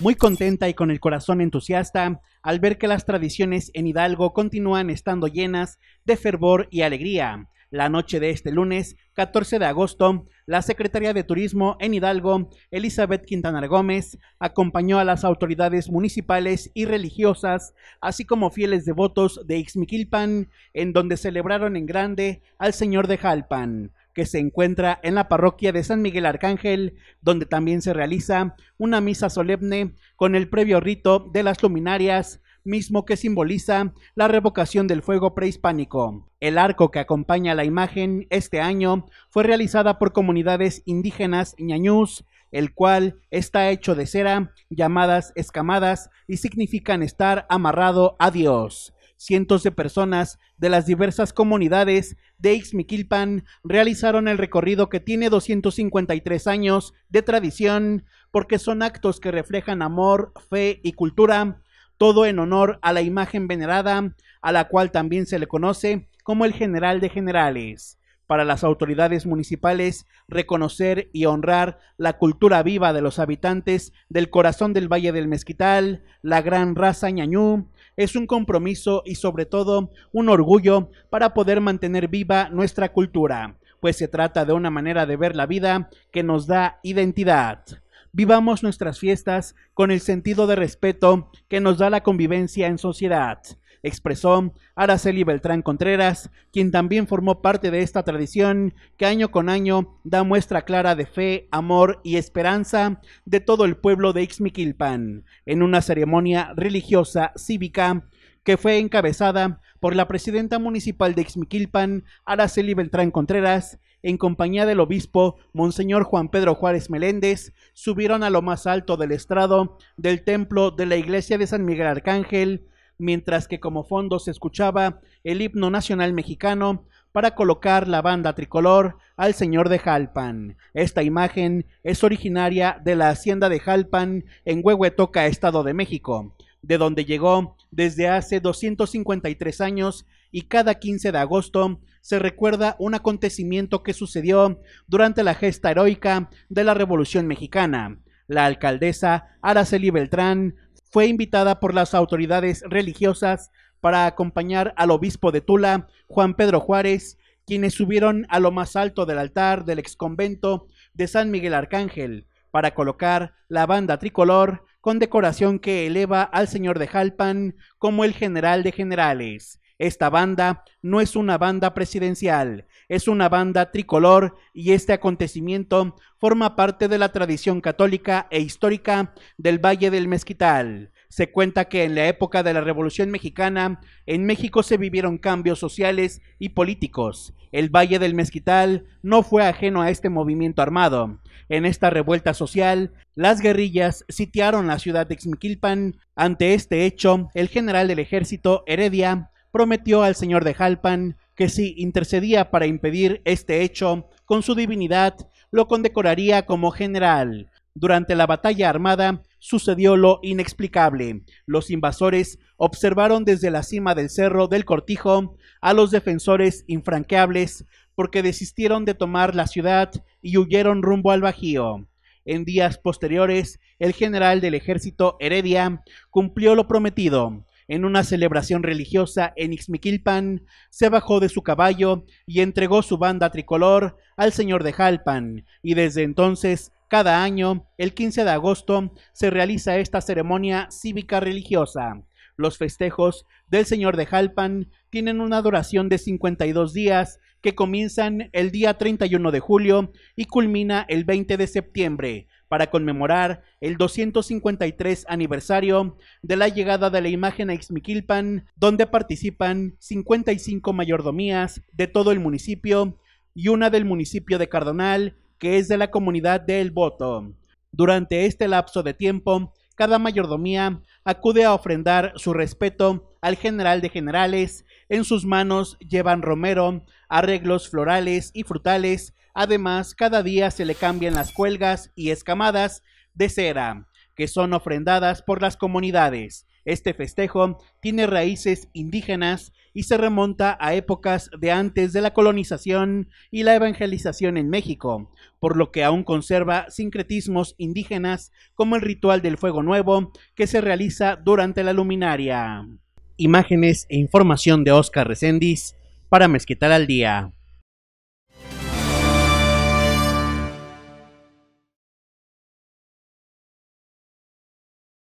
muy contenta y con el corazón entusiasta al ver que las tradiciones en Hidalgo continúan estando llenas de fervor y alegría. La noche de este lunes, 14 de agosto, la Secretaría de Turismo en Hidalgo, Elizabeth Quintanar Gómez, acompañó a las autoridades municipales y religiosas, así como fieles devotos de Ixmiquilpan, en donde celebraron en grande al Señor de Jalpan que se encuentra en la parroquia de San Miguel Arcángel, donde también se realiza una misa solemne con el previo rito de las luminarias, mismo que simboliza la revocación del fuego prehispánico. El arco que acompaña la imagen este año fue realizada por comunidades indígenas ñañús, el cual está hecho de cera llamadas escamadas y significan estar amarrado a Dios. Cientos de personas de las diversas comunidades de Ixmiquilpan realizaron el recorrido que tiene 253 años de tradición, porque son actos que reflejan amor, fe y cultura, todo en honor a la imagen venerada, a la cual también se le conoce como el general de generales. Para las autoridades municipales, reconocer y honrar la cultura viva de los habitantes del corazón del Valle del Mezquital, la gran raza ñañú, es un compromiso y sobre todo un orgullo para poder mantener viva nuestra cultura, pues se trata de una manera de ver la vida que nos da identidad. Vivamos nuestras fiestas con el sentido de respeto que nos da la convivencia en sociedad expresó Araceli Beltrán Contreras, quien también formó parte de esta tradición que año con año da muestra clara de fe, amor y esperanza de todo el pueblo de Ixmiquilpan, en una ceremonia religiosa cívica que fue encabezada por la presidenta municipal de Ixmiquilpan, Araceli Beltrán Contreras, en compañía del obispo Monseñor Juan Pedro Juárez Meléndez, subieron a lo más alto del estrado del templo de la iglesia de San Miguel Arcángel mientras que como fondo se escuchaba el himno nacional mexicano para colocar la banda tricolor al señor de Jalpan. Esta imagen es originaria de la hacienda de Jalpan en Huehuetoca, Estado de México, de donde llegó desde hace 253 años y cada 15 de agosto se recuerda un acontecimiento que sucedió durante la gesta heroica de la Revolución Mexicana. La alcaldesa Araceli Beltrán fue invitada por las autoridades religiosas para acompañar al obispo de Tula, Juan Pedro Juárez, quienes subieron a lo más alto del altar del exconvento de San Miguel Arcángel para colocar la banda tricolor con decoración que eleva al señor de Jalpan como el general de generales esta banda no es una banda presidencial, es una banda tricolor y este acontecimiento forma parte de la tradición católica e histórica del Valle del Mezquital. Se cuenta que en la época de la Revolución Mexicana, en México se vivieron cambios sociales y políticos. El Valle del Mezquital no fue ajeno a este movimiento armado. En esta revuelta social, las guerrillas sitiaron la ciudad de Xmiquilpan. Ante este hecho, el general del ejército Heredia prometió al señor de Jalpan que si intercedía para impedir este hecho, con su divinidad lo condecoraría como general. Durante la batalla armada sucedió lo inexplicable. Los invasores observaron desde la cima del cerro del cortijo a los defensores infranqueables porque desistieron de tomar la ciudad y huyeron rumbo al Bajío. En días posteriores, el general del ejército Heredia cumplió lo prometido en una celebración religiosa en Ixmiquilpan, se bajó de su caballo y entregó su banda tricolor al señor de Jalpan, y desde entonces, cada año, el 15 de agosto, se realiza esta ceremonia cívica religiosa. Los festejos del Señor de Jalpan tienen una duración de 52 días que comienzan el día 31 de julio y culmina el 20 de septiembre, para conmemorar el 253 aniversario de la llegada de la imagen a Xmiquilpan, donde participan 55 mayordomías de todo el municipio y una del municipio de Cardonal, que es de la comunidad de El Voto. Durante este lapso de tiempo, cada mayordomía acude a ofrendar su respeto al general de generales. En sus manos llevan romero, arreglos florales y frutales Además, cada día se le cambian las cuelgas y escamadas de cera, que son ofrendadas por las comunidades. Este festejo tiene raíces indígenas y se remonta a épocas de antes de la colonización y la evangelización en México, por lo que aún conserva sincretismos indígenas como el ritual del fuego nuevo que se realiza durante la luminaria. Imágenes e información de Oscar Recendis para Mezquital al Día.